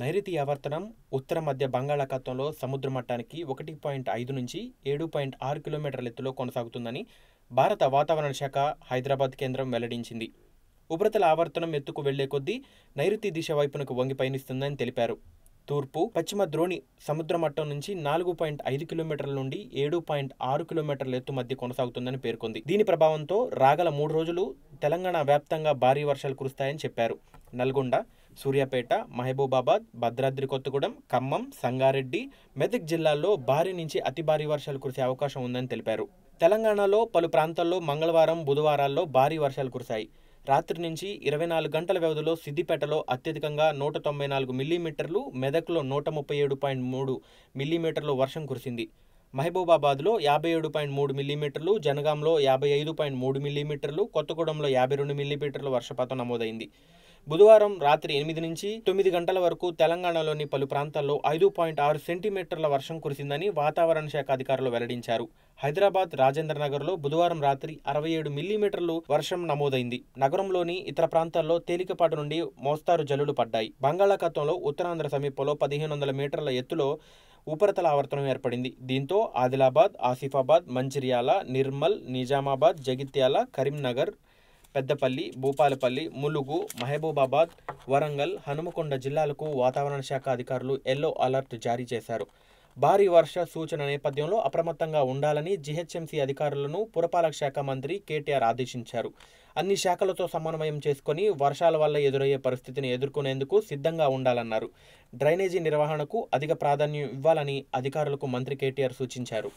నైరుతి ఆవర్తనం ఉత్తర మధ్య బంగాళాఖాతంలో సముద్ర మట్టానికి ఒకటి పాయింట్ ఐదు నుంచి ఏడు పాయింట్ ఆరు కిలోమీటర్ల ఎత్తులో కొనసాగుతుందని భారత వాతావరణ శాఖ హైదరాబాద్ కేంద్రం వెల్లడించింది ఉపరితల ఆవర్తనం ఎత్తుకు వెళ్లే కొద్దీ నైరుతి దిశ వైపునకు వంగి పయనిస్తుందని తెలిపారు తూర్పు పశ్చిమ ద్రోణి సముద్ర మట్టం నుంచి నాలుగు పాయింట్ ఐదు కిలోమీటర్ల నుండి ఏడు పాయింట్ ఆరు కిలోమీటర్ల ఎత్తు మధ్య కొనసాగుతుందని పేర్కొంది దీని ప్రభావంతో రాగల మూడు రోజులు తెలంగాణ వ్యాప్తంగా భారీ వర్షాలు కురుస్తాయని చెప్పారు నల్గొండ సూర్యాపేట మహబూబాబాద్ భద్రాద్రి కొత్తగూడెం ఖమ్మం సంగారెడ్డి మెదక్ జిల్లాల్లో భారీ నుంచి అతి భారీ వర్షాలు కురిసే అవకాశం ఉందని తెలిపారు తెలంగాణలో పలు ప్రాంతాల్లో మంగళవారం బుధవారాల్లో భారీ వర్షాలు కురిశాయి రాత్రి నుంచి ఇరవై నాలుగు గంటల వ్యవధిలో సిద్దిపేటలో అత్యధికంగా నూట తొంభై నాలుగు మిల్లీమీటర్లు మెదక్లో నూట ముప్పై ఏడు పాయింట్ మూడు మిల్లీమీటర్లు వర్షం కురిసింది మహబూబాబాద్లో యాభై ఏడు పాయింట్ మూడు మిల్లీమీటర్లు జనగాంలో యాభై ఐదు పాయింట్ మూడు మిల్లీమీటర్లు కొత్తగూడెంలో యాభై రెండు మిల్లీమీటర్లు వర్షపాతం నమోదైంది బుధవారం రాత్రి ఎనిమిది నుంచి తొమ్మిది గంటల వరకు తెలంగాణలోని పలు ప్రాంతాల్లో ఐదు పాయింట్ ఆరు సెంటీమీటర్ల వర్షం కురిసిందని వాతావరణ శాఖ అధికారులు వెల్లడించారు హైదరాబాద్ రాజేంద్రనగర్లో బుధవారం రాత్రి అరవై ఏడు మిల్లీమీటర్లు వర్షం నమోదైంది నగరంలోని ఇతర ప్రాంతాల్లో తేలికపాటు నుండి మోస్తారు జల్లులు పడ్డాయి బంగాళాఖాతంలో ఉత్తరాంధ్ర సమీపంలో పదిహేను వందల మీటర్ల ఎత్తులో ఉపరితల ఆవర్తనం ఏర్పడింది దీంతో ఆదిలాబాద్ ఆసిఫాబాద్ మంచిర్యాల నిర్మల్ నిజామాబాద్ జగిత్యాల కరీంనగర్ పెద్దపల్లి భూపాలపల్లి ములుగు మహబూబాబాద్ వరంగల్ హనుమకొండ జిల్లాలకు వాతావరణ శాఖ అధికారులు ఎల్లో అలర్ట్ జారీ చేశారు భారీ వర్ష సూచన నేపథ్యంలో అప్రమత్తంగా ఉండాలని జీహెచ్ఎంసీ అధికారులను పురపాలక శాఖ మంత్రి కేటీఆర్ ఆదేశించారు అన్ని శాఖలతో సమన్వయం చేసుకుని వర్షాల వల్ల ఎదురయ్యే పరిస్థితిని ఎదుర్కొనేందుకు సిద్ధంగా ఉండాలన్నారు డ్రైనేజీ నిర్వహణకు అధిక ప్రాధాన్యం ఇవ్వాలని అధికారులకు మంత్రి కేటీఆర్ సూచించారు